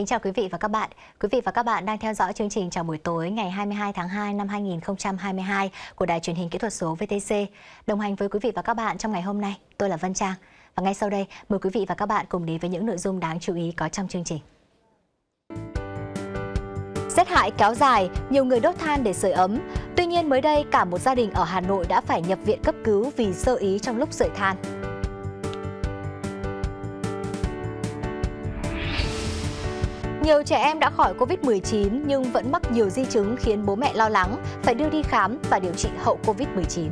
Kính chào quý vị và các bạn. Quý vị và các bạn đang theo dõi chương trình chào buổi tối ngày 22 tháng 2 năm 2022 của Đài truyền hình kỹ thuật số VTC. Đồng hành với quý vị và các bạn trong ngày hôm nay, tôi là Vân Trang. Và ngay sau đây, mời quý vị và các bạn cùng đến với những nội dung đáng chú ý có trong chương trình. Rét hại kéo dài, nhiều người đốt than để sưởi ấm. Tuy nhiên mới đây, cả một gia đình ở Hà Nội đã phải nhập viện cấp cứu vì sơ ý trong lúc sưởi than. Nhiều trẻ em đã khỏi Covid-19 nhưng vẫn mắc nhiều di chứng khiến bố mẹ lo lắng, phải đưa đi khám và điều trị hậu Covid-19.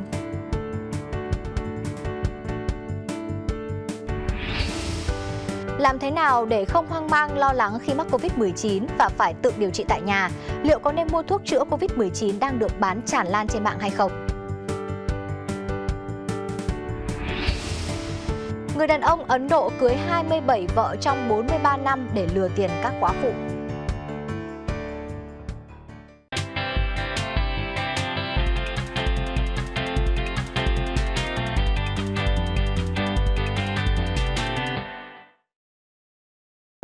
Làm thế nào để không hoang mang lo lắng khi mắc Covid-19 và phải tự điều trị tại nhà? Liệu có nên mua thuốc chữa Covid-19 đang được bán tràn lan trên mạng hay không? Người đàn ông Ấn Độ cưới 27 vợ trong 43 năm để lừa tiền các quá phụ.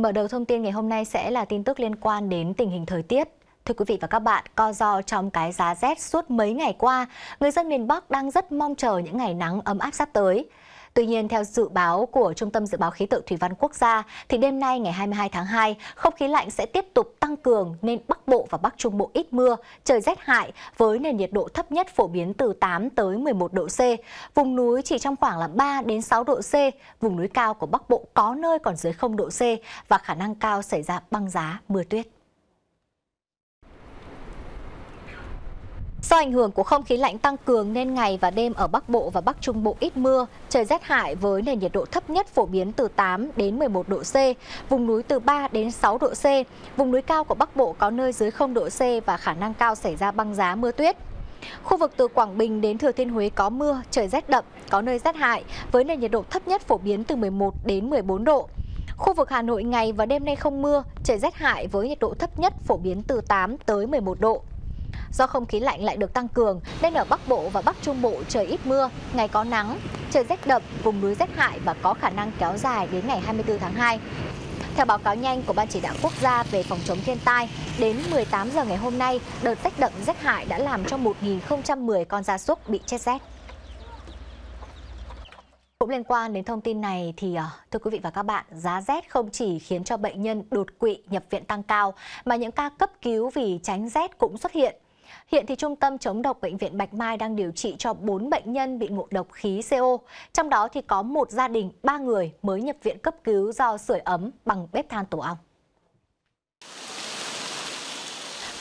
Mở đầu thông tin ngày hôm nay sẽ là tin tức liên quan đến tình hình thời tiết. Thưa quý vị và các bạn, co do trong cái giá rét suốt mấy ngày qua, người dân miền Bắc đang rất mong chờ những ngày nắng ấm áp sắp tới. Tuy nhiên, theo dự báo của Trung tâm Dự báo Khí tượng Thủy văn Quốc gia, thì đêm nay ngày 22 tháng 2, không khí lạnh sẽ tiếp tục tăng cường nên Bắc Bộ và Bắc Trung Bộ ít mưa, trời rét hại với nền nhiệt độ thấp nhất phổ biến từ 8 tới 11 độ C. Vùng núi chỉ trong khoảng là 3 đến 6 độ C, vùng núi cao của Bắc Bộ có nơi còn dưới 0 độ C và khả năng cao xảy ra băng giá, mưa tuyết. Do ảnh hưởng của không khí lạnh tăng cường nên ngày và đêm ở Bắc Bộ và Bắc Trung Bộ ít mưa, trời rét hại với nền nhiệt độ thấp nhất phổ biến từ 8 đến 11 độ C, vùng núi từ 3 đến 6 độ C, vùng núi cao của Bắc Bộ có nơi dưới 0 độ C và khả năng cao xảy ra băng giá mưa tuyết. Khu vực từ Quảng Bình đến Thừa Thiên Huế có mưa, trời rét đậm, có nơi rét hại với nền nhiệt độ thấp nhất phổ biến từ 11 đến 14 độ. Khu vực Hà Nội ngày và đêm nay không mưa, trời rét hại với nhiệt độ thấp nhất phổ biến từ 8 tới 11 độ. Do không khí lạnh lại được tăng cường nên ở Bắc Bộ và Bắc Trung Bộ trời ít mưa, ngày có nắng, trời rét đậm, vùng núi rét hại và có khả năng kéo dài đến ngày 24 tháng 2. Theo báo cáo nhanh của Ban chỉ đạo quốc gia về phòng chống thiên tai, đến 18 giờ ngày hôm nay, đợt rét đậm rét hại đã làm cho 1.010 con gia súc bị chết rét. Cũng liên quan đến thông tin này thì ờ, thưa quý vị và các bạn, giá rét không chỉ khiến cho bệnh nhân đột quỵ nhập viện tăng cao mà những ca cấp cứu vì tránh rét cũng xuất hiện. Hiện thì Trung tâm chống độc Bệnh viện Bạch Mai đang điều trị cho 4 bệnh nhân bị ngộ độc khí CO. Trong đó thì có một gia đình 3 người mới nhập viện cấp cứu do sưởi ấm bằng bếp than tổ ong.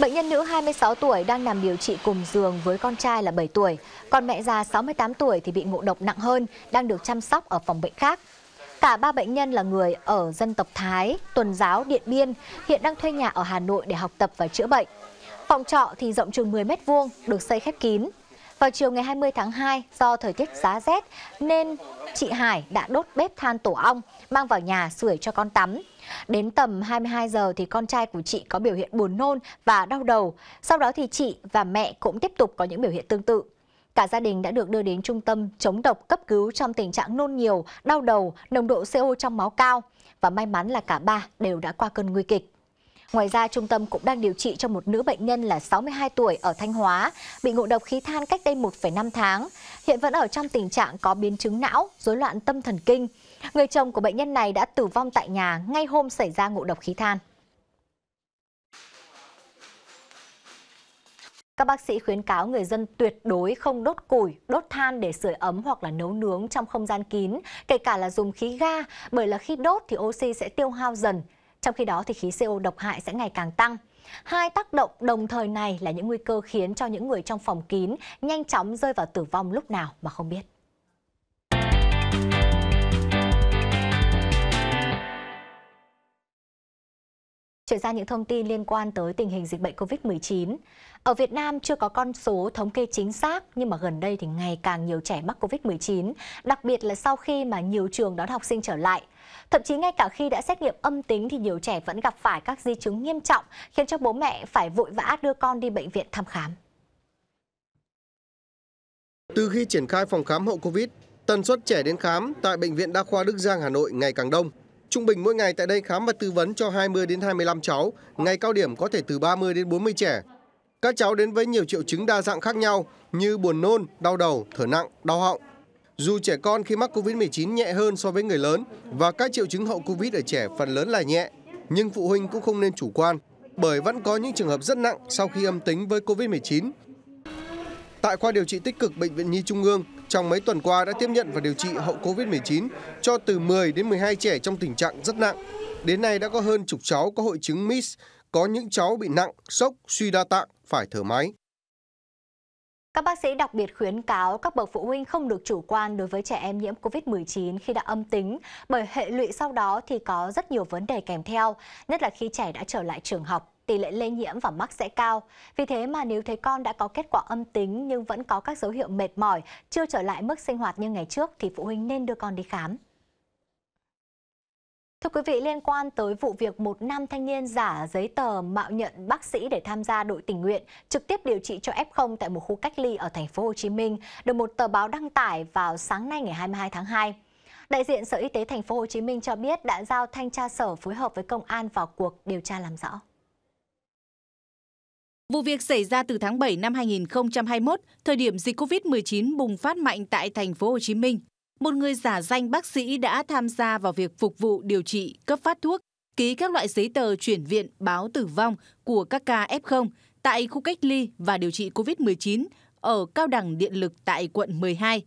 Bệnh nhân nữ 26 tuổi đang nằm điều trị cùng giường với con trai là 7 tuổi, còn mẹ già 68 tuổi thì bị ngộ độc nặng hơn, đang được chăm sóc ở phòng bệnh khác. Cả ba bệnh nhân là người ở dân tộc Thái, tuần giáo Điện Biên, hiện đang thuê nhà ở Hà Nội để học tập và chữa bệnh. Phòng trọ thì rộng chừng 10 m2, được xây khép kín. Vào chiều ngày 20 tháng 2, do thời tiết giá rét nên chị Hải đã đốt bếp than tổ ong mang vào nhà sưởi cho con tắm. Đến tầm 22 giờ thì con trai của chị có biểu hiện buồn nôn và đau đầu. Sau đó thì chị và mẹ cũng tiếp tục có những biểu hiện tương tự. Cả gia đình đã được đưa đến trung tâm chống độc cấp cứu trong tình trạng nôn nhiều, đau đầu, nồng độ CO trong máu cao. Và may mắn là cả ba đều đã qua cơn nguy kịch. Ngoài ra, trung tâm cũng đang điều trị cho một nữ bệnh nhân là 62 tuổi ở Thanh Hóa, bị ngộ độc khí than cách đây 1,5 tháng. Hiện vẫn ở trong tình trạng có biến chứng não, rối loạn tâm thần kinh. Người chồng của bệnh nhân này đã tử vong tại nhà ngay hôm xảy ra ngộ độc khí than. Các bác sĩ khuyến cáo người dân tuyệt đối không đốt củi, đốt than để sưởi ấm hoặc là nấu nướng trong không gian kín, kể cả là dùng khí ga, bởi là khi đốt thì oxy sẽ tiêu hao dần, trong khi đó thì khí CO độc hại sẽ ngày càng tăng. Hai tác động đồng thời này là những nguy cơ khiến cho những người trong phòng kín nhanh chóng rơi vào tử vong lúc nào mà không biết. Chuyển sang những thông tin liên quan tới tình hình dịch bệnh COVID-19. Ở Việt Nam chưa có con số thống kê chính xác nhưng mà gần đây thì ngày càng nhiều trẻ mắc COVID-19, đặc biệt là sau khi mà nhiều trường đón học sinh trở lại. Thậm chí ngay cả khi đã xét nghiệm âm tính thì nhiều trẻ vẫn gặp phải các di chứng nghiêm trọng khiến cho bố mẹ phải vội vã đưa con đi bệnh viện thăm khám. Từ khi triển khai phòng khám hậu Covid, tần suất trẻ đến khám tại Bệnh viện Đa khoa Đức Giang Hà Nội ngày càng đông. Trung bình mỗi ngày tại đây khám và tư vấn cho 20 đến 25 cháu, ngày cao điểm có thể từ 30 đến 40 trẻ. Các cháu đến với nhiều triệu chứng đa dạng khác nhau như buồn nôn, đau đầu, thở nặng, đau họng. Dù trẻ con khi mắc COVID-19 nhẹ hơn so với người lớn và các triệu chứng hậu COVID ở trẻ phần lớn là nhẹ, nhưng phụ huynh cũng không nên chủ quan bởi vẫn có những trường hợp rất nặng sau khi âm tính với COVID-19. Tại khoa điều trị tích cực Bệnh viện Nhi Trung ương, trong mấy tuần qua đã tiếp nhận và điều trị hậu COVID-19 cho từ 10 đến 12 trẻ trong tình trạng rất nặng. Đến nay đã có hơn chục cháu có hội chứng MIS, có những cháu bị nặng, sốc, suy đa tạng, phải thở máy. Các bác sĩ đặc biệt khuyến cáo các bậc phụ huynh không được chủ quan đối với trẻ em nhiễm COVID-19 khi đã âm tính, bởi hệ lụy sau đó thì có rất nhiều vấn đề kèm theo, nhất là khi trẻ đã trở lại trường học tỷ lệ lây nhiễm và mắc sẽ cao. Vì thế mà nếu thấy con đã có kết quả âm tính nhưng vẫn có các dấu hiệu mệt mỏi, chưa trở lại mức sinh hoạt như ngày trước thì phụ huynh nên đưa con đi khám. Thưa quý vị, liên quan tới vụ việc một nam thanh niên giả giấy tờ mạo nhận bác sĩ để tham gia đội tình nguyện, trực tiếp điều trị cho F0 tại một khu cách ly ở thành phố Hồ Chí Minh, được một tờ báo đăng tải vào sáng nay ngày 22 tháng 2. Đại diện Sở Y tế thành phố Hồ Chí Minh cho biết đã giao thanh tra sở phối hợp với công an vào cuộc điều tra làm rõ. Vụ việc xảy ra từ tháng 7 năm 2021, thời điểm dịch COVID-19 bùng phát mạnh tại thành phố Hồ Chí Minh. Một người giả danh bác sĩ đã tham gia vào việc phục vụ điều trị, cấp phát thuốc, ký các loại giấy tờ chuyển viện báo tử vong của các ca F0 tại khu cách ly và điều trị COVID-19 ở Cao đẳng Điện lực tại quận 12.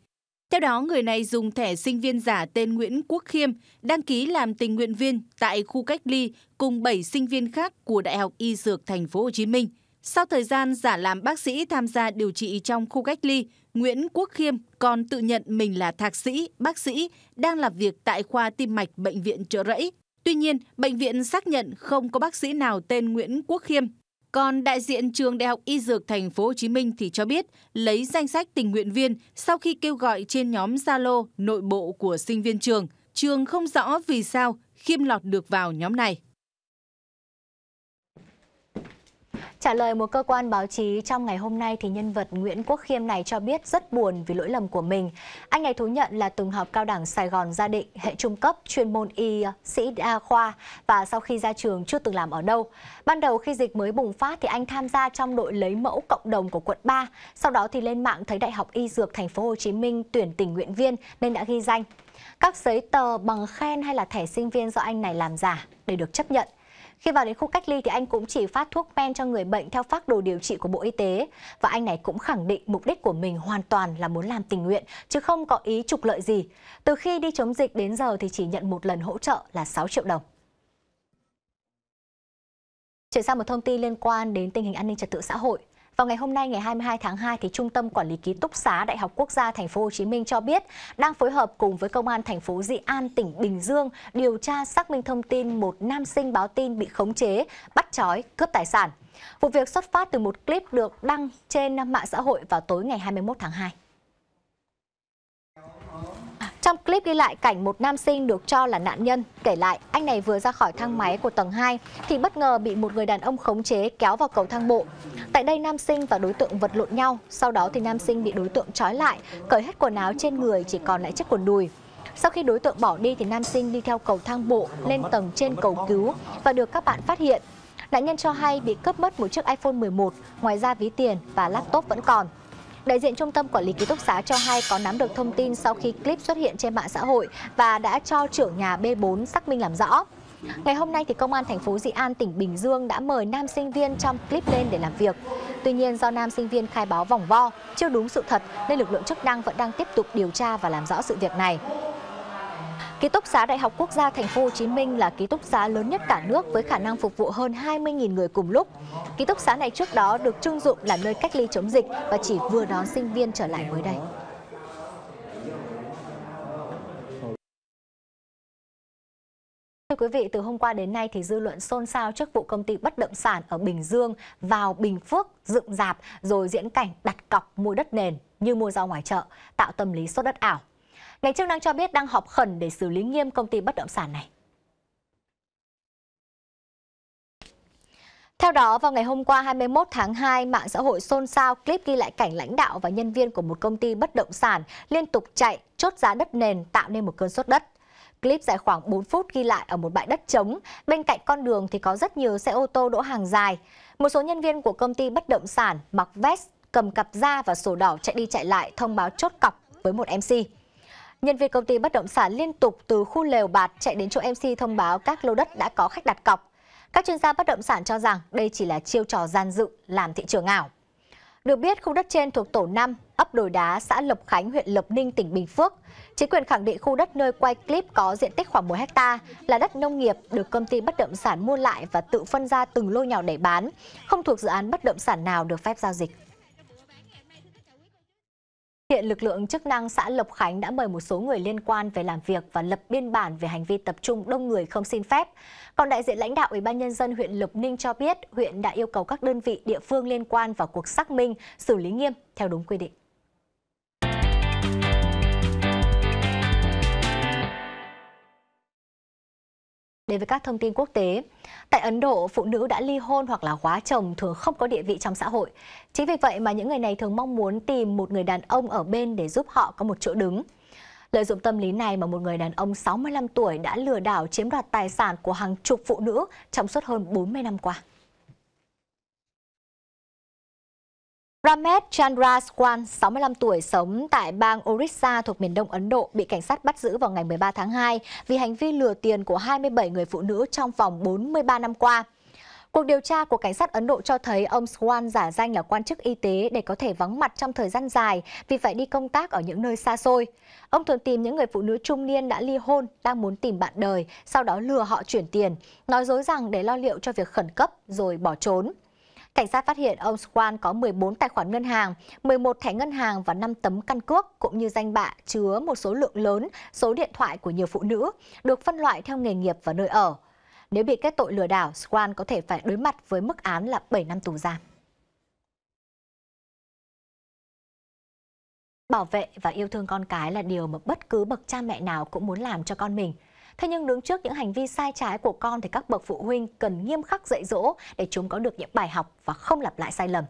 Theo đó, người này dùng thẻ sinh viên giả tên Nguyễn Quốc Khiêm đăng ký làm tình nguyện viên tại khu cách ly cùng 7 sinh viên khác của Đại học Y Dược Thành phố Hồ Chí Minh. Sau thời gian giả làm bác sĩ tham gia điều trị trong khu cách ly, Nguyễn Quốc Khiêm còn tự nhận mình là thạc sĩ, bác sĩ, đang làm việc tại khoa tim mạch Bệnh viện Trợ Rẫy. Tuy nhiên, bệnh viện xác nhận không có bác sĩ nào tên Nguyễn Quốc Khiêm. Còn đại diện trường Đại học Y Dược Thành phố Hồ Chí Minh thì cho biết lấy danh sách tình nguyện viên sau khi kêu gọi trên nhóm Zalo nội bộ của sinh viên trường. Trường không rõ vì sao khiêm lọt được vào nhóm này. Trả lời một cơ quan báo chí trong ngày hôm nay thì nhân vật Nguyễn Quốc Khiêm này cho biết rất buồn vì lỗi lầm của mình. Anh này thú nhận là từng học cao đẳng Sài Gòn gia định, hệ trung cấp, chuyên môn y sĩ đa khoa và sau khi ra trường chưa từng làm ở đâu. Ban đầu khi dịch mới bùng phát thì anh tham gia trong đội lấy mẫu cộng đồng của quận 3. Sau đó thì lên mạng thấy Đại học Y Dược Thành phố Hồ Chí Minh tuyển tình nguyện viên nên đã ghi danh. Các giấy tờ bằng khen hay là thẻ sinh viên do anh này làm giả để được chấp nhận. Khi vào đến khu cách ly thì anh cũng chỉ phát thuốc men cho người bệnh theo phác đồ điều trị của Bộ Y tế. Và anh này cũng khẳng định mục đích của mình hoàn toàn là muốn làm tình nguyện, chứ không có ý trục lợi gì. Từ khi đi chống dịch đến giờ thì chỉ nhận một lần hỗ trợ là 6 triệu đồng. Chuyển sang một thông tin liên quan đến tình hình an ninh trật tự xã hội. Vào ngày hôm nay ngày 22 tháng 2 thì Trung tâm Quản lý ký túc xá Đại học Quốc gia Thành phố Hồ Chí Minh cho biết đang phối hợp cùng với công an thành phố Dị An tỉnh Bình Dương điều tra xác minh thông tin một nam sinh báo tin bị khống chế, bắt trói, cướp tài sản. Vụ việc xuất phát từ một clip được đăng trên mạng xã hội vào tối ngày 21 tháng 2. clip ghi lại cảnh một nam sinh được cho là nạn nhân kể lại anh này vừa ra khỏi thang máy của tầng 2 thì bất ngờ bị một người đàn ông khống chế kéo vào cầu thang bộ. Tại đây nam sinh và đối tượng vật lộn nhau, sau đó thì nam sinh bị đối tượng trói lại, cởi hết quần áo trên người chỉ còn lại chiếc quần đùi. Sau khi đối tượng bỏ đi thì nam sinh đi theo cầu thang bộ lên tầng trên cầu cứu và được các bạn phát hiện. Nạn nhân cho hay bị cướp mất một chiếc iPhone 11, ngoài ra ví tiền và laptop vẫn còn. Đại diện Trung tâm Quản lý Ký túc xá cho hay có nắm được thông tin sau khi clip xuất hiện trên mạng xã hội và đã cho trưởng nhà B4 xác minh làm rõ. Ngày hôm nay thì công an thành phố Dị An tỉnh Bình Dương đã mời nam sinh viên trong clip lên để làm việc. Tuy nhiên do nam sinh viên khai báo vòng vo, chưa đúng sự thật nên lực lượng chức năng vẫn đang tiếp tục điều tra và làm rõ sự việc này. Ký túc xá Đại học Quốc gia Thành phố Hồ Chí Minh là ký túc xá lớn nhất cả nước với khả năng phục vụ hơn 20.000 người cùng lúc. Ký túc xá này trước đó được trưng dụng là nơi cách ly chống dịch và chỉ vừa đón sinh viên trở lại mới đây. Thưa quý vị, từ hôm qua đến nay thì dư luận xôn xao trước vụ công ty bất động sản ở Bình Dương vào Bình Phước dựng dạp rồi diễn cảnh đặt cọc mua đất nền như mua rau ngoài chợ, tạo tâm lý sốt đất ảo. Ngành chức năng cho biết đang họp khẩn để xử lý nghiêm công ty bất động sản này. Theo đó, vào ngày hôm qua 21 tháng 2, mạng xã hội xôn xao clip ghi lại cảnh lãnh đạo và nhân viên của một công ty bất động sản liên tục chạy, chốt giá đất nền tạo nên một cơn sốt đất. Clip dài khoảng 4 phút ghi lại ở một bãi đất trống, bên cạnh con đường thì có rất nhiều xe ô tô đỗ hàng dài. Một số nhân viên của công ty bất động sản mặc vest, cầm cặp da và sổ đỏ chạy đi chạy lại thông báo chốt cọc với một MC. Nhân viên công ty bất động sản liên tục từ khu lều bạt chạy đến chỗ MC thông báo các lô đất đã có khách đặt cọc. Các chuyên gia bất động sản cho rằng đây chỉ là chiêu trò gian dự làm thị trường ảo. Được biết, khu đất trên thuộc tổ 5, ấp Đồi Đá, xã Lộc Khánh, huyện Lộc Ninh, tỉnh Bình Phước. Chính quyền khẳng định khu đất nơi quay clip có diện tích khoảng 10 hecta là đất nông nghiệp được công ty bất động sản mua lại và tự phân ra từng lô nhỏ để bán, không thuộc dự án bất động sản nào được phép giao dịch. Hiện lực lượng chức năng xã Lộc Khánh đã mời một số người liên quan về làm việc và lập biên bản về hành vi tập trung đông người không xin phép. Còn đại diện lãnh đạo Ủy ban nhân dân huyện Lộc Ninh cho biết, huyện đã yêu cầu các đơn vị địa phương liên quan vào cuộc xác minh, xử lý nghiêm theo đúng quy định. đến với các thông tin quốc tế. Tại Ấn Độ, phụ nữ đã ly hôn hoặc là hóa chồng thường không có địa vị trong xã hội. Chính vì vậy mà những người này thường mong muốn tìm một người đàn ông ở bên để giúp họ có một chỗ đứng. Lợi dụng tâm lý này mà một người đàn ông 65 tuổi đã lừa đảo chiếm đoạt tài sản của hàng chục phụ nữ trong suốt hơn 40 năm qua. Ramesh Chandra Swan, 65 tuổi, sống tại bang Orissa thuộc miền đông Ấn Độ, bị cảnh sát bắt giữ vào ngày 13 tháng 2 vì hành vi lừa tiền của 27 người phụ nữ trong vòng 43 năm qua. Cuộc điều tra của cảnh sát Ấn Độ cho thấy ông Swan giả danh là quan chức y tế để có thể vắng mặt trong thời gian dài vì phải đi công tác ở những nơi xa xôi. Ông thường tìm những người phụ nữ trung niên đã ly hôn, đang muốn tìm bạn đời, sau đó lừa họ chuyển tiền, nói dối rằng để lo liệu cho việc khẩn cấp rồi bỏ trốn. Cảnh sát phát hiện ông Swan có 14 tài khoản ngân hàng, 11 thẻ ngân hàng và 5 tấm căn cước cũng như danh bạ chứa một số lượng lớn số điện thoại của nhiều phụ nữ, được phân loại theo nghề nghiệp và nơi ở. Nếu bị kết tội lừa đảo, Swan có thể phải đối mặt với mức án là 7 năm tù giam. Bảo vệ và yêu thương con cái là điều mà bất cứ bậc cha mẹ nào cũng muốn làm cho con mình – Thế nhưng đứng trước những hành vi sai trái của con thì các bậc phụ huynh cần nghiêm khắc dạy dỗ để chúng có được những bài học và không lặp lại sai lầm.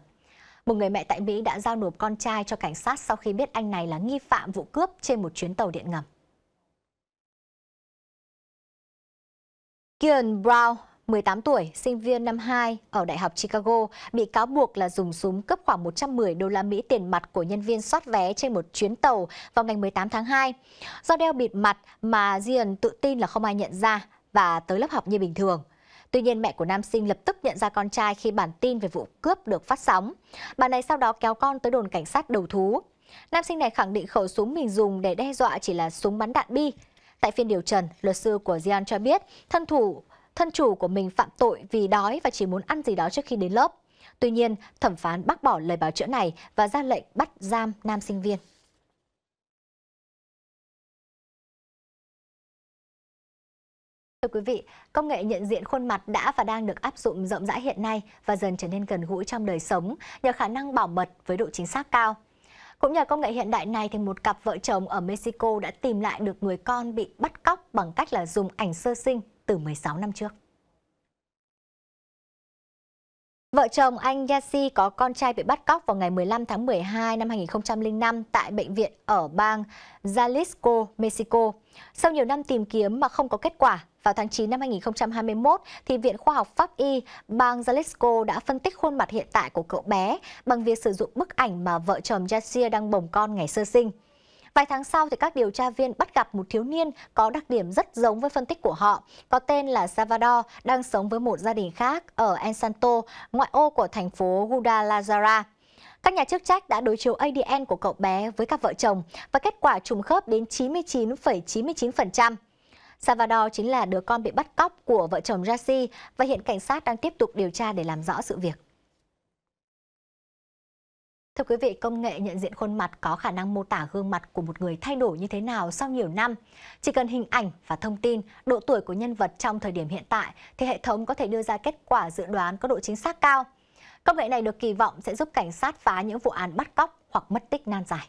Một người mẹ tại Mỹ đã giao nộp con trai cho cảnh sát sau khi biết anh này là nghi phạm vụ cướp trên một chuyến tàu điện ngầm. Kieran Brown 18 tuổi, sinh viên năm 2 ở Đại học Chicago, bị cáo buộc là dùng súng cướp khoảng 110 đô la Mỹ tiền mặt của nhân viên soát vé trên một chuyến tàu vào ngày 18 tháng 2. Do đeo bịt mặt mà Dian tự tin là không ai nhận ra và tới lớp học như bình thường. Tuy nhiên mẹ của nam sinh lập tức nhận ra con trai khi bản tin về vụ cướp được phát sóng. Bà này sau đó kéo con tới đồn cảnh sát đầu thú. Nam sinh này khẳng định khẩu súng mình dùng để đe dọa chỉ là súng bắn đạn bi. Tại phiên điều trần, luật sư của Dian cho biết thân thủ thân chủ của mình phạm tội vì đói và chỉ muốn ăn gì đó trước khi đến lớp. Tuy nhiên, thẩm phán bác bỏ lời báo chữa này và ra lệnh bắt giam nam sinh viên. Thưa quý vị, công nghệ nhận diện khuôn mặt đã và đang được áp dụng rộng rãi hiện nay và dần trở nên gần gũi trong đời sống nhờ khả năng bảo mật với độ chính xác cao. Cũng nhờ công nghệ hiện đại này thì một cặp vợ chồng ở Mexico đã tìm lại được người con bị bắt cóc bằng cách là dùng ảnh sơ sinh từ 16 năm trước. Vợ chồng anh Yasi có con trai bị bắt cóc vào ngày 15 tháng 12 năm 2005 tại bệnh viện ở bang Jalisco, Mexico. Sau nhiều năm tìm kiếm mà không có kết quả, vào tháng 9 năm 2021, thì Viện Khoa học Pháp Y bang Jalisco đã phân tích khuôn mặt hiện tại của cậu bé bằng việc sử dụng bức ảnh mà vợ chồng Yasir đang bồng con ngày sơ sinh. Vài tháng sau thì các điều tra viên bắt gặp một thiếu niên có đặc điểm rất giống với phân tích của họ, có tên là Salvador, đang sống với một gia đình khác ở El Santo, ngoại ô của thành phố Guadalajara. Các nhà chức trách đã đối chiếu ADN của cậu bé với các vợ chồng và kết quả trùng khớp đến 99,99%. ,99%. Salvador chính là đứa con bị bắt cóc của vợ chồng Jesse và hiện cảnh sát đang tiếp tục điều tra để làm rõ sự việc. Thưa quý vị, công nghệ nhận diện khuôn mặt có khả năng mô tả gương mặt của một người thay đổi như thế nào sau nhiều năm. Chỉ cần hình ảnh và thông tin, độ tuổi của nhân vật trong thời điểm hiện tại thì hệ thống có thể đưa ra kết quả dự đoán có độ chính xác cao. Công nghệ này được kỳ vọng sẽ giúp cảnh sát phá những vụ án bắt cóc hoặc mất tích nan giải.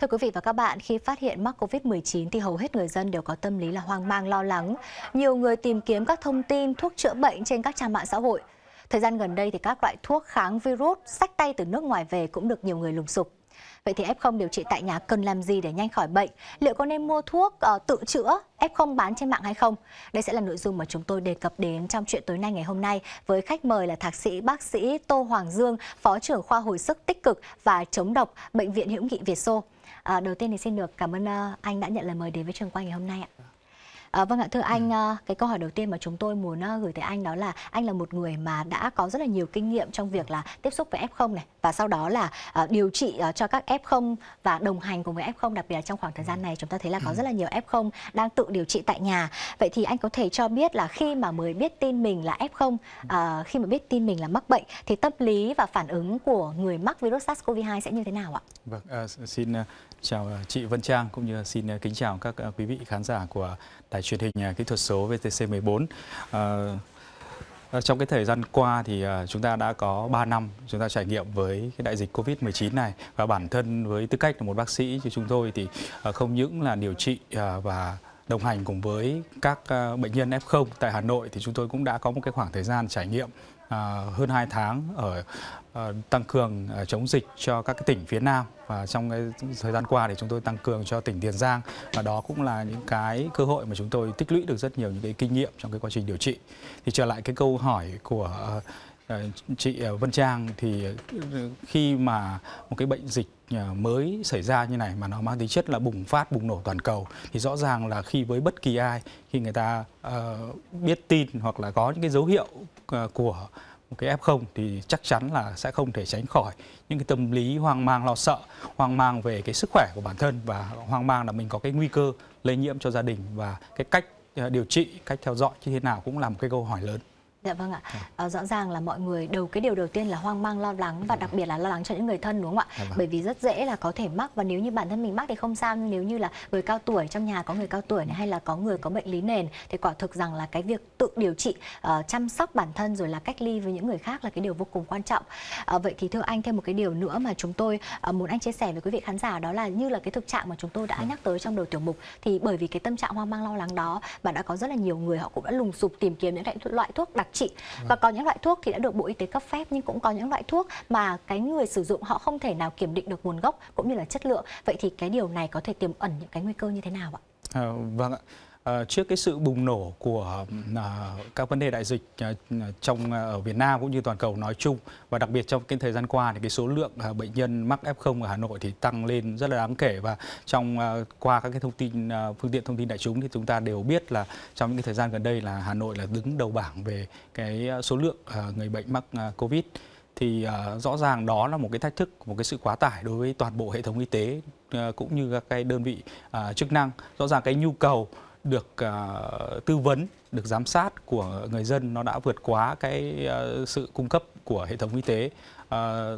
Thưa quý vị và các bạn, khi phát hiện mắc COVID-19 thì hầu hết người dân đều có tâm lý là hoang mang lo lắng. Nhiều người tìm kiếm các thông tin thuốc chữa bệnh trên các trang mạng xã hội. Thời gian gần đây thì các loại thuốc kháng virus sách tay từ nước ngoài về cũng được nhiều người lùng sục. Vậy thì F0 điều trị tại nhà cần làm gì để nhanh khỏi bệnh? Liệu có nên mua thuốc uh, tự chữa F0 bán trên mạng hay không? Đây sẽ là nội dung mà chúng tôi đề cập đến trong chuyện tối nay ngày hôm nay với khách mời là thạc sĩ bác sĩ Tô Hoàng Dương, Phó trưởng khoa hồi sức tích cực và chống độc Bệnh viện hữu nghị Việt Xô. À, đầu tiên thì xin được cảm ơn ờ, anh đã nhận lời mời đến với trường quay ngày hôm nay ạ. À, vâng ạ, thưa ừ. anh, ờ, cái câu hỏi đầu tiên mà chúng tôi muốn ờ, gửi tới anh đó là anh là một người mà đã có rất là nhiều kinh nghiệm trong việc là tiếp xúc với F0 này và sau đó là điều trị cho các F0 và đồng hành cùng với F0 đặc biệt là trong khoảng thời gian ừ. này chúng ta thấy là có ừ. rất là nhiều F0 đang tự điều trị tại nhà. Vậy thì anh có thể cho biết là khi mà mới biết tin mình là F0, à, khi mà biết tin mình là mắc bệnh thì tâm lý và phản ứng của người mắc virus SARS-CoV-2 sẽ như thế nào ạ? Vâng, à, xin chào chị Vân Trang cũng như xin kính chào các quý vị khán giả của Đài đài truyền hình à, kỹ thuật số VTC14. À, ờ, ờ, trong cái thời gian qua thì à, chúng ta đã có 3 năm chúng ta trải nghiệm với cái đại dịch Covid-19 này và bản thân với tư cách là một bác sĩ như chúng tôi thì ờ, không những là điều trị à, và đồng hành cùng với các bệnh nhân F0 tại Hà Nội thì chúng tôi cũng đã có một cái khoảng thời gian trải nghiệm À, hơn 2 tháng ở à, tăng cường à, chống dịch cho các cái tỉnh phía Nam và trong cái thời gian qua thì chúng tôi tăng cường cho tỉnh Tiền Giang và đó cũng là những cái cơ hội mà chúng tôi tích lũy được rất nhiều những cái kinh nghiệm trong cái quá trình điều trị. Thì trở lại cái câu hỏi của Ờ, chị ờ, Vân Trang thì ờ, khi mà một cái bệnh dịch mới xảy ra như này mà nó mang tính chất là bùng phát bùng nổ toàn cầu thì rõ ràng là khi với bất kỳ ai khi người ta uh, biết tin hoặc là có những cái dấu hiệu uh, của một cái F0 thì chắc chắn là sẽ không thể tránh khỏi những cái tâm lý hoang mang lo sợ, hoang mang về cái sức khỏe của bản thân và hoang mang là mình có cái nguy cơ lây nhiễm cho gia đình và cái cách điều trị, cách theo dõi như thế nào cũng là một cái câu hỏi lớn. Dạ vâng ạ. À, rõ ràng là mọi người đầu cái điều đầu tiên là hoang mang lo lắng và dạ đặc vâng. biệt là lo lắng cho những người thân đúng không ạ? À, Bởi vì rất dễ là có thể mắc và nếu như bản thân mình mắc thì không sao nhưng nếu như là người cao tuổi trong nhà có người cao tuổi này hay là có người có bệnh lý nền thì quả thực rằng là cái việc tự điều trị uh, chăm sóc bản thân rồi là cách ly với những người khác là cái điều vô cùng quan trọng. Uh, vậy thì thưa anh thêm một cái điều nữa mà chúng tôi uh, muốn anh chia sẻ với quý vị khán giả đó là như là cái thực trạng mà chúng tôi đã vâng. nhắc tới trong đầu tiểu mục thì bởi vì cái tâm trạng hoang mang lo lắng đó và đã có rất là nhiều người họ cũng đã lùng sụp tìm kiếm những loại thuốc đặc trị và có những loại thuốc thì đã được Bộ Y tế cấp phép nhưng cũng có những loại thuốc mà cái người sử dụng họ không thể nào kiểm định được nguồn gốc cũng như là chất lượng. Vậy thì cái điều này có thể tiềm ẩn những cái nguy cơ như thế nào ạ? À, vâng ạ. Ờ, trước cái sự bùng nổ của à, các vấn đề đại dịch à, à, trong ở Việt Nam cũng như toàn cầu nói chung và đặc biệt trong cái thời gian qua thì cái số lượng bệnh nhân mắc F0 ở Hà Nội thì tăng lên rất là đáng kể và trong qua các cái thông tin phương tiện thông tin đại chúng thì chúng ta đều biết là trong những cái thời gian gần đây là Hà Nội là đứng đầu bảng về cái số lượng người bệnh mắc Covid thì uh, rõ ràng đó là một cái thách thức, một cái sự quá tải đối với toàn bộ hệ thống y tế uh, cũng như các cái đơn vị uh, chức năng. Rõ ràng cái nhu cầu được uh, tư vấn, được giám sát của người dân nó đã vượt quá cái uh, sự cung cấp của hệ thống y tế. Uh,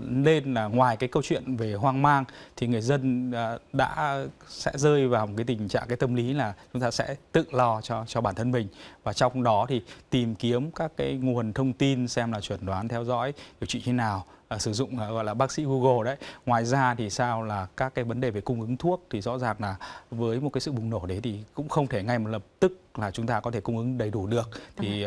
nên là ngoài cái câu chuyện về hoang mang thì người dân uh, đã sẽ rơi vào một cái tình trạng cái tâm lý là chúng ta sẽ tự lo cho cho bản thân mình và trong đó thì tìm kiếm các cái nguồn thông tin xem là chuẩn đoán theo dõi điều trị như nào À, sử dụng à, gọi là bác sĩ Google đấy. Ngoài ra thì sao là các cái vấn đề về cung ứng thuốc thì rõ ràng là với một cái sự bùng nổ đấy thì cũng không thể ngay một lập tức là chúng ta có thể cung ứng đầy đủ được thì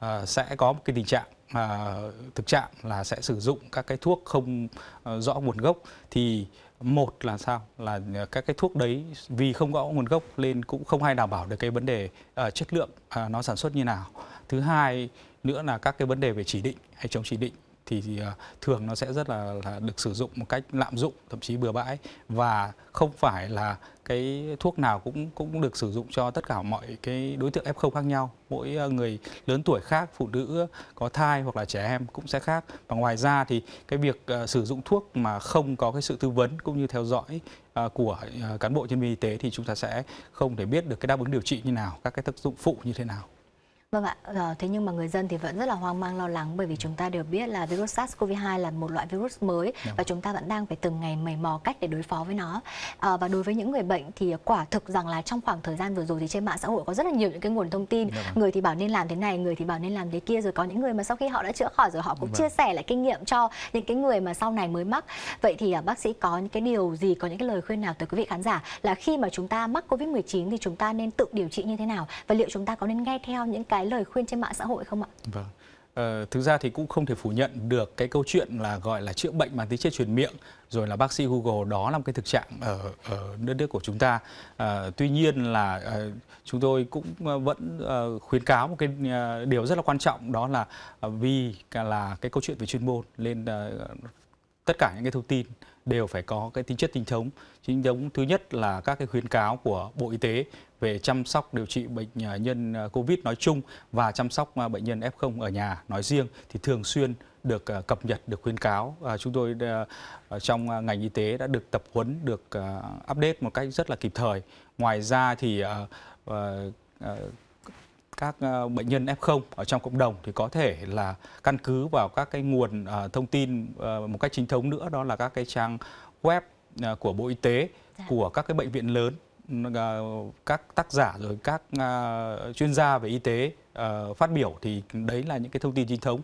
uh, sẽ có một cái tình trạng À, thực trạng là sẽ sử dụng các cái thuốc không uh, rõ nguồn gốc thì một là sao là các cái thuốc đấy vì không rõ nguồn gốc nên cũng không hay đảm bảo được cái vấn đề uh, chất lượng uh, nó sản xuất như nào thứ hai nữa là các cái vấn đề về chỉ định hay chống chỉ định thì, thì à, thường nó sẽ rất là, là được sử dụng một cách lạm dụng thậm chí bừa bãi và không phải là cái thuốc nào cũng cũng được sử dụng cho tất cả mọi cái đối tượng F0 khác nhau mỗi à, người lớn tuổi khác phụ nữ có thai hoặc là trẻ em cũng sẽ khác và ngoài ra thì cái việc uh, sử dụng thuốc mà không có cái sự tư vấn cũng như theo dõi uh, của uh, cán bộ nhân viên y tế thì chúng ta sẽ không thể biết được cái đáp ứng điều trị như nào các cái tác dụng phụ như thế nào Vâng ạ, ờ, thế nhưng mà người dân thì vẫn rất là hoang mang lo lắng bởi vì chúng ta đều biết là virus SARS-CoV-2 là một loại virus mới dạ và vâng. chúng ta vẫn đang phải từng ngày mầy mò cách để đối phó với nó. À, và đối với những người bệnh thì quả thực rằng là trong khoảng thời gian vừa rồi thì trên mạng xã hội có rất là nhiều những cái nguồn thông tin, dạ vâng. người thì bảo nên làm thế này, người thì bảo nên làm thế kia rồi có những người mà sau khi họ đã chữa khỏi rồi họ cũng vâng. chia sẻ lại kinh nghiệm cho những cái người mà sau này mới mắc. Vậy thì ờ, bác sĩ có những cái điều gì có những cái lời khuyên nào tới quý vị khán giả là khi mà chúng ta mắc Covid-19 thì chúng ta nên tự điều trị như thế nào và liệu chúng ta có nên nghe theo những cái cái lời khuyên trên mạng xã hội không ạ? Vâng. Ờ, thực ra thì cũng không thể phủ nhận được cái câu chuyện là gọi là chữa bệnh bằng tính chất truyền miệng rồi là bác sĩ Google đó là một cái thực trạng ở ở đất nước của chúng ta. À, tuy nhiên là à, chúng tôi cũng ờ, vẫn à, khuyến cáo một cái à, điều rất là quan trọng đó là à, vì là cái câu chuyện về chuyên môn lên à, tất cả những cái thông tin đều phải có cái tính chất chính chống, Chính giống thứ nhất là các cái khuyến cáo của Bộ Y tế về chăm sóc điều trị bệnh à, nhân à, COVID nói chung và chăm sóc à, bệnh nhân F0 ở nhà nói riêng thì thường xuyên được cập nhật, được khuyến cáo. Chúng tôi trong ngành y tế đã được tập huấn, được update một cách rất là kịp thời. Ngoài ra thì các ờ, bệnh nhân F0 ở trong cộng đồng thì có thể là căn cứ vào các cái nguồn ờ, thông tin ờ, một cách chính thống nữa đó là các cái trang web của Bộ Y tế, dạ. của các cái bệnh viện lớn, ừ, các tác giả rồi các chuyên gia về y tế phát biểu thì đấy là những cái thông tin chính thống.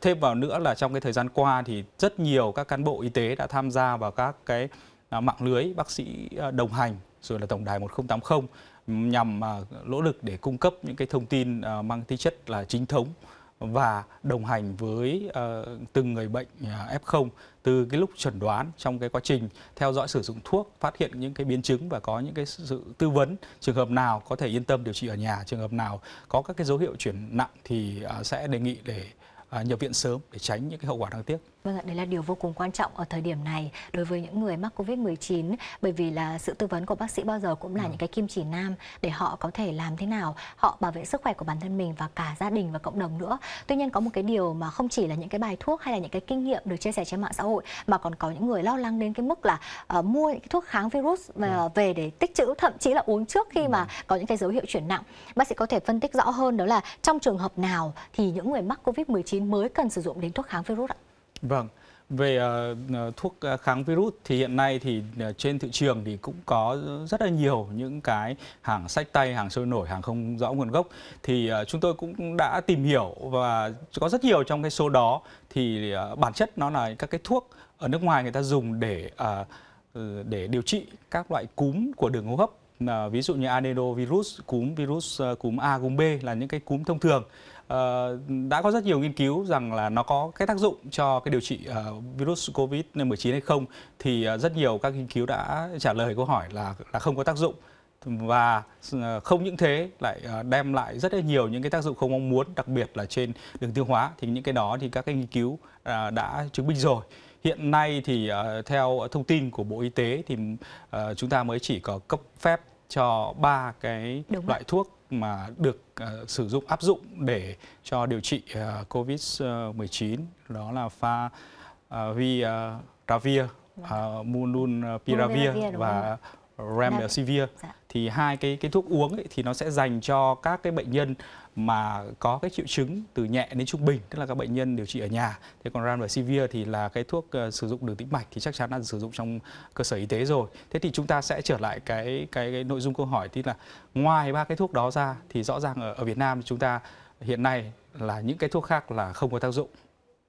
Thêm vào nữa là trong cái thời gian qua thì rất nhiều các cán bộ y tế đã tham gia vào các cái mạng lưới bác sĩ đồng hành rồi là tổng đài 1080 nhằm à, nỗ lực để cung cấp những cái thông tin à, mang tính chất là chính thống và đồng hành với ờ, từng người bệnh à, F0 từ cái lúc chuẩn đoán trong cái quá trình theo dõi sử dụng thuốc, phát hiện những cái biến chứng và có những cái sự tư vấn trường hợp nào có thể yên tâm điều trị ở nhà, trường hợp nào có các cái dấu hiệu chuyển nặng thì sẽ đề nghị để nhập viện sớm để tránh những cái hậu quả đáng tiếc. Vâng ạ, đấy là điều vô cùng quan trọng ở thời điểm này đối với những người mắc Covid-19 bởi vì là sự tư vấn của bác sĩ bao giờ cũng là ừ. những cái kim chỉ nam để họ có thể làm thế nào họ bảo vệ sức khỏe của bản thân mình và cả gia đình và cộng đồng nữa. Tuy nhiên có một cái điều mà không chỉ là những cái bài thuốc hay là những cái kinh nghiệm được chia sẻ trên mạng xã hội mà còn có những người lo lắng đến cái mức là uh, mua những cái thuốc kháng virus mà ừ. Vâng. về để tích trữ thậm chí là uống trước khi ừ. mà vâng. có những cái dấu hiệu chuyển nặng. Bác sĩ có thể phân tích rõ hơn đó là trong trường hợp nào thì những người mắc Covid-19 mới cần sử dụng đến thuốc kháng virus ạ? Vâng. Về uh, thuốc ờ, kháng virus thì hiện nay thì trên thị trường thì cũng có rất là nhiều những cái hàng sách tay, hàng sôi nổi, hàng không rõ nguồn gốc thì uh, chúng tôi cũng đã tìm hiểu và có rất nhiều trong cái số đó thì uh, bản chất nó là các cái thuốc ở nước ngoài người ta dùng để uh, để điều trị các loại cúm của đường hô hấp ví dụ như adenovirus, cúm virus cúm A, cúm B là những cái cúm thông thường Ờ, đã có rất nhiều nghiên cứu rằng là nó có cái tác dụng cho cái điều trị ờ, virus COVID-19 hay không thì ờ, rất nhiều các nghiên cứu đã trả lời câu hỏi là là không có tác dụng và không những thế lại đem lại rất là nhiều những cái tác dụng không mong muốn đặc biệt là trên đường tiêu hóa thì những cái đó thì các cái nghiên cứu đã chứng minh rồi hiện nay thì theo thông tin của bộ y tế thì chúng ta mới chỉ có cấp phép cho ba cái Đúng loại thuốc mà được uh, sử dụng áp dụng để cho điều trị uh, ờ, COVID-19 đó là pha uh, vi uh, ravir, uh, và remdesivir. Dạ. Thì hai cái cái thuốc uống ấy, thì nó sẽ dành cho các cái bệnh nhân mà có cái triệu chứng từ nhẹ đến trung bình tức là các bệnh nhân điều trị ở nhà thế còn và ranversivir thì là cái thuốc ờ, sử dụng đường tĩnh mạch thì chắc chắn là sử dụng trong cơ sở y tế rồi thế thì chúng ta sẽ trở lại cái cái, cái nội dung câu hỏi tức là ngoài ba cái thuốc đó ra thì rõ ràng ở, ở Việt Nam chúng ta hiện nay là những cái thuốc khác là không có tác dụng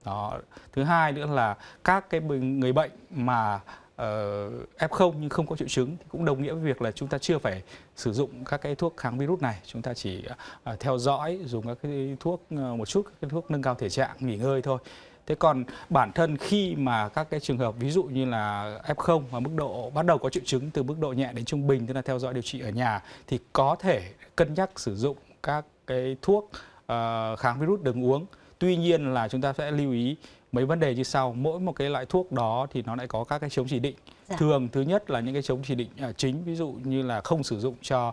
đó thứ hai nữa là các cái người bệnh mà Ờ, F0 nhưng không có triệu chứng thì cũng đồng nghĩa với việc là chúng ta chưa phải sử dụng các cái thuốc kháng virus này, chúng ta chỉ ờ, theo dõi dùng các cái thuốc ờ, một chút các cái thuốc nâng cao thể trạng, nghỉ ngơi thôi. Thế còn bản thân khi mà các cái trường hợp ví dụ như là F0 và mức độ bắt đầu có triệu chứng từ mức độ nhẹ đến trung bình tức là theo dõi điều trị ở nhà thì có thể cân nhắc sử dụng các cái thuốc uh, kháng virus đừng uống. Tuy nhiên là chúng ta sẽ lưu ý mấy vấn đề như sau mỗi một cái loại thuốc đó thì nó lại có các cái chống chỉ định dạ. thường thứ nhất là những cái chống chỉ định à, chính ví dụ như là không sử dụng cho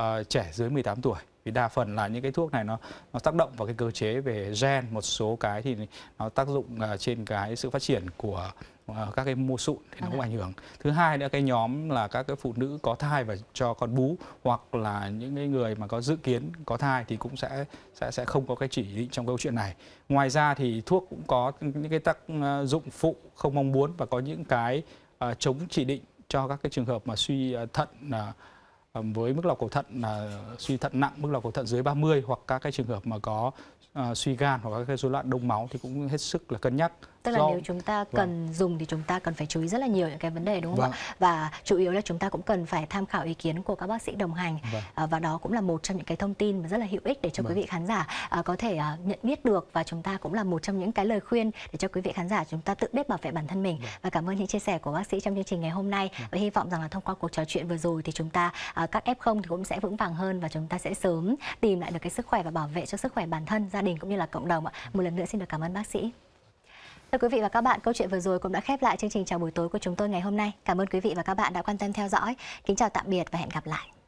uh, trẻ dưới 18 tuổi vì đa phần là những cái thuốc này nó nó tác động vào cái cơ chế về gen một số cái thì nó tác dụng uh, trên cái sự phát triển của uh, các cái mô sụn thì nó cũng vâng ảnh hưởng thứ hai nữa cái nhóm là các cái phụ nữ có thai và cho con bú hoặc là những cái người mà có dự kiến có thai thì cũng sẽ sẽ sẽ không có cái chỉ định trong câu chuyện này ngoài ra thì thuốc cũng có những cái tác à, dụng phụ không mong muốn và có những cái uh, chống chỉ định cho các cái trường hợp mà suy thận uh, với mức lọc cầu thận là suy thận nặng, mức lọc cầu thận dưới 30 hoặc các cái trường hợp mà có ờ, suy gan hoặc các cái rối loạn đông máu thì cũng hết sức là cân nhắc Tức là Do... nếu chúng ta vâng. cần vâng. dùng thì chúng ta cần phải chú ý rất là nhiều những cái vấn đề đúng không vâng. ạ? Và chủ yếu là chúng ta cũng cần phải tham khảo ý kiến của các bác sĩ đồng hành vâng. à, và đó cũng là một trong những cái thông tin mà rất là hữu ích để cho vâng. quý vị khán giả à, có thể à, nhận biết được và chúng ta cũng là một trong những cái lời khuyên để cho quý vị khán giả chúng ta tự biết bảo vệ bản thân mình. Vâng. Và cảm ơn những chia sẻ của bác sĩ trong chương trình ngày hôm nay vâng. và hy vọng rằng là thông qua cuộc trò chuyện vừa rồi thì chúng ta à, các F0 thì cũng sẽ vững vàng hơn và chúng ta sẽ sớm tìm lại được cái sức khỏe và bảo vệ cho sức khỏe bản thân, gia đình cũng như là cộng đồng ạ. Vâng. Một lần nữa xin được cảm ơn bác sĩ. Thưa quý vị và các bạn, câu chuyện vừa rồi cũng đã khép lại chương trình chào buổi tối của chúng tôi ngày hôm nay. Cảm ơn quý vị và các bạn đã quan tâm theo dõi. Kính chào tạm biệt và hẹn gặp lại.